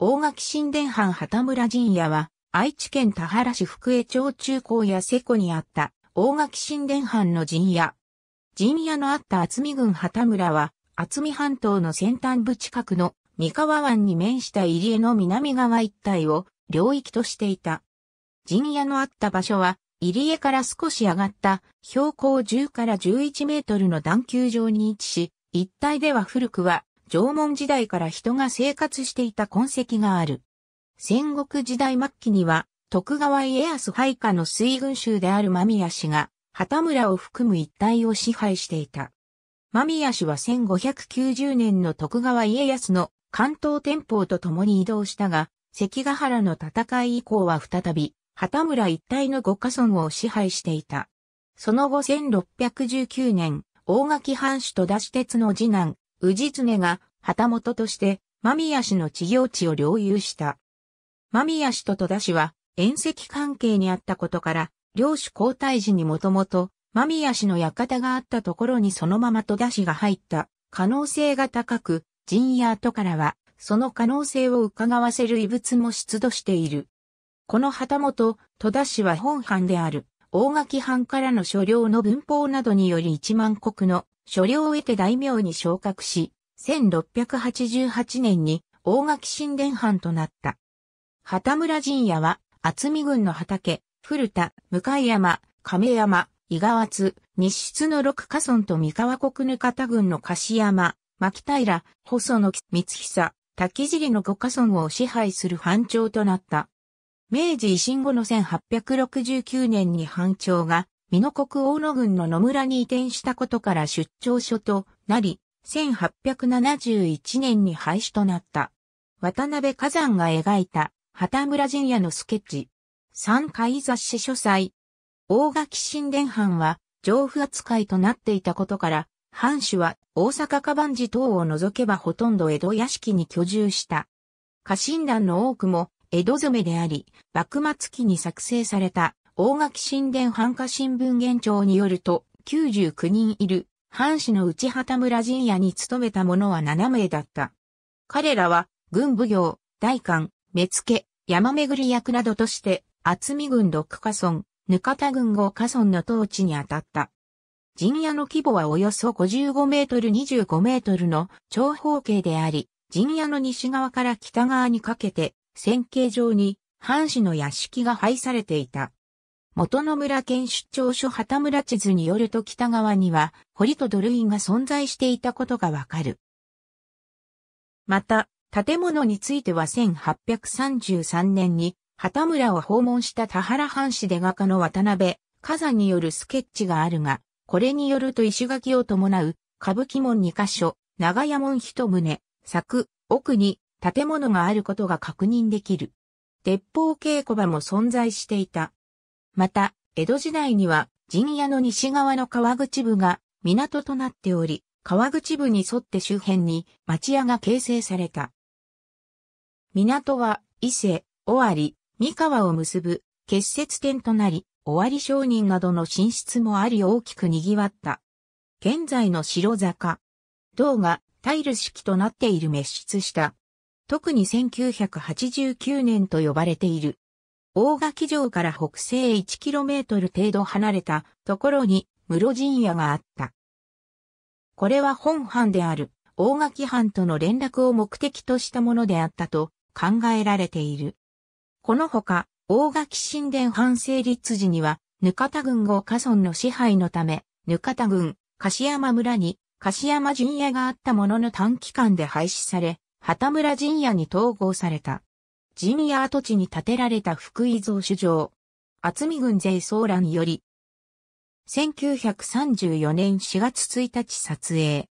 大垣神殿藩旗村陣屋は、愛知県田原市福江町中高や瀬古にあった大垣神殿藩の陣屋。陣屋のあった厚見郡旗村は、厚見半島の先端部近くの三河湾に面した入江の南側一帯を領域としていた。陣屋のあった場所は、入江から少し上がった標高10から11メートルの段丘上に位置し、一帯では古くは縄文時代から人が生活していた痕跡がある。戦国時代末期には、徳川家康配下の水軍衆である間宮氏が、旗村を含む一帯を支配していた。間宮氏は1590年の徳川家康の関東天保と共に移動したが、関ヶ原の戦い以降は再び、旗村一帯の五家村を支配していた。その後1619年、大垣藩主と出し鉄の次男、氏常が旗本として間宮氏の治業地を領有した。間宮氏と戸田氏は遠石関係にあったことから、領主交代時にもともと間宮氏の館があったところにそのまま戸田氏が入った可能性が高く、陣や後からはその可能性を伺わせる遺物も出土している。この旗本、戸田氏は本藩である、大垣藩からの所領の文法などにより1万石の所領を得て大名に昇格し、1688年に大垣神殿藩となった。畑村陣屋は、厚見郡の畑、古田、向山、亀山、伊川津、西出の六家村と三河国ぬ方郡の柏山、牧平、細野光久、滝尻の五家村を支配する藩長となった。明治維新後の1869年に藩長が美濃国大野郡の野村に移転したことから出張所となり、1871年に廃止となった。渡辺火山が描いた旗村陣屋のスケッチ。3回雑誌書斎。大垣神殿藩は上府扱いとなっていたことから、藩主は大阪かばん寺等を除けばほとんど江戸屋敷に居住した。家臣団の多くも江戸染めであり、幕末期に作成された大垣新田繁華新聞現庁によると、99人いる、藩士の内畑村陣屋に勤めた者は7名だった。彼らは、軍部行、大官、目付、山巡り役などとして、厚見軍六家村、ぬかた軍五家村の統治に当たった。陣屋の規模はおよそ55メートル25メートルの長方形であり、陣屋の西側から北側にかけて、線形状に、藩士の屋敷が配されていた。元野村県出張所畑村地図によると北側には堀と土塁が存在していたことがわかる。また、建物については1833年に畑村を訪問した田原藩士で画家の渡辺、火山によるスケッチがあるが、これによると石垣を伴う歌舞伎門2カ所、長屋門一棟、柵、奥に建物があることが確認できる。鉄砲稽古場も存在していた。また、江戸時代には陣屋の西側の川口部が港となっており、川口部に沿って周辺に町屋が形成された。港は伊勢、尾張、三河を結ぶ結節点となり、尾張商人などの進出もあり大きく賑わった。現在の城坂。銅がタイル式となっている滅出した。特に1989年と呼ばれている大垣城から北西 1km 程度離れたところに室陣屋があった。これは本藩である大垣藩との連絡を目的としたものであったと考えられている。このほか、大垣神殿藩成立時には、ぬた軍号家村の支配のため、ぬた軍、柏山村に、柏山陣屋があったものの短期間で廃止され、畑村陣屋に統合された。ジニア跡地に建てられた福井造主城、厚見郡税総乱により、1934年4月1日撮影。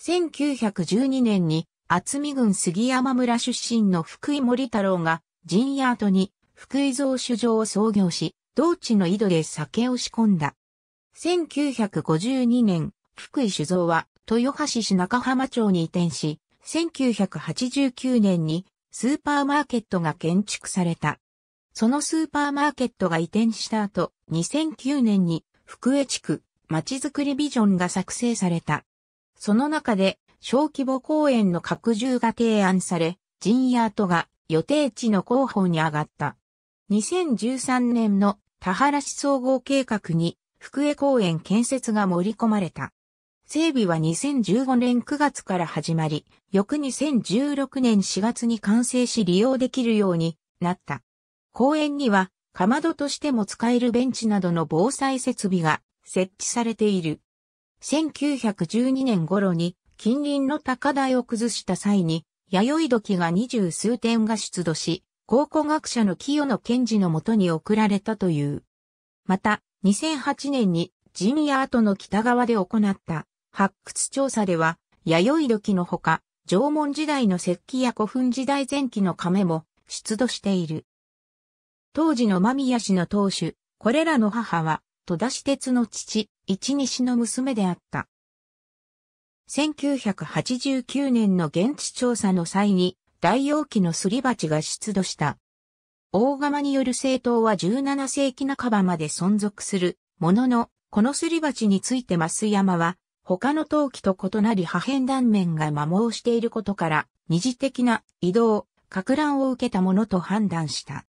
1912年に厚見郡杉山村出身の福井森太郎がジン跡ートに福井造酒場を創業し、同地の井戸で酒を仕込んだ。1952年、福井酒造は豊橋市中浜町に移転し、1989年にスーパーマーケットが建築された。そのスーパーマーケットが移転した後、2009年に福江地区、まちづくりビジョンが作成された。その中で、小規模公園の拡充が提案され、ジンヤートが予定地の候補に上がった。2013年の田原市総合計画に福江公園建設が盛り込まれた。整備は2015年9月から始まり、翌2016年4月に完成し利用できるようになった。公園には、かまどとしても使えるベンチなどの防災設備が設置されている。1912年頃に近隣の高台を崩した際に、弥生土器が二十数点が出土し、考古学者の清野賢治のもとに送られたという。また、2008年にジミアートの北側で行った発掘調査では、弥生時のほか、縄文時代の石器や古墳時代前期の亀も出土している。当時の間宮氏の当主、これらの母は、戸田市鉄の父、一西の娘であった。1989年の現地調査の際に、大容器のすり鉢が出土した。大釜による政党は17世紀半ばまで存続するものの、このすり鉢について増山は、他の陶器と異なり破片断面が摩耗していることから、二次的な移動、拡乱を受けたものと判断した。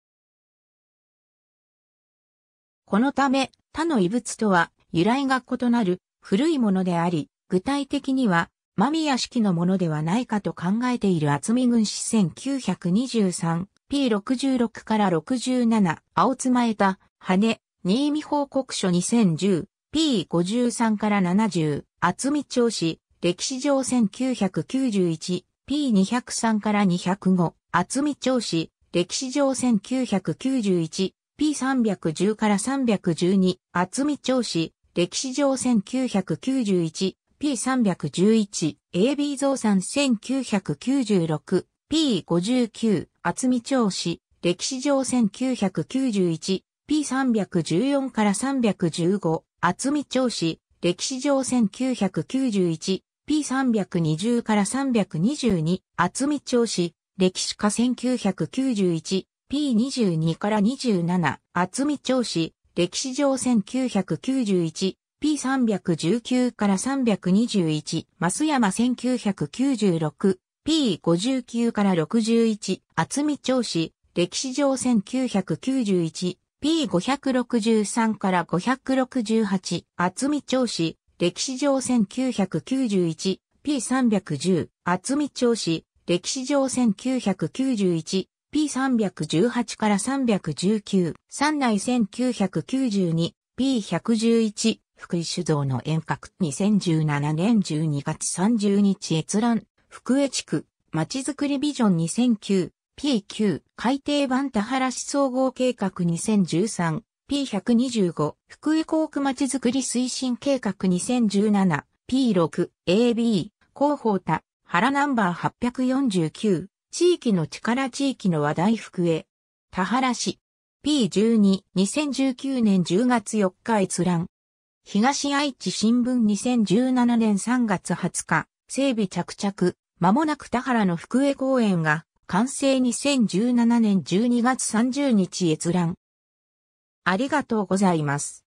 このため、他の遺物とは由来が異なる古いものであり、具体的には、間宮式のものではないかと考えている厚見軍師 1923P66 から67、青つまえた、羽、新見報告書2010、P53 から70、厚み調子、歴史上1991、P203 から205、厚み調子、歴史上1991、P310 から312、厚み調子、歴史上1991、P311、AB 増産1996、P59、厚み調子、歴史上1991、P314 から315、厚見調子、歴史上 1991P320 から322、厚見調子、歴史家 1991P22 から27、厚見調子、歴史上 1991P319 から321、増山 1996P59 から61、厚見調子、歴史上1991 P563 から568、厚み調子、歴史上1991、P310、厚み調子、歴史上1991、P318 から319、三内1992、P111、福井酒造の遠隔2017年12月30日閲覧、福江地区、町づくりビジョン2009、P9 海底版田原市総合計画 2013P125 福井航区まちづくり推進計画 2017P6AB 広報田原ナンバー849地域の力地域の話題福江田原市 P12 2019年10月4日閲覧東愛知新聞2017年3月20日整備着々まもなく田原の福江公園が完成2017年12月30日閲覧。ありがとうございます。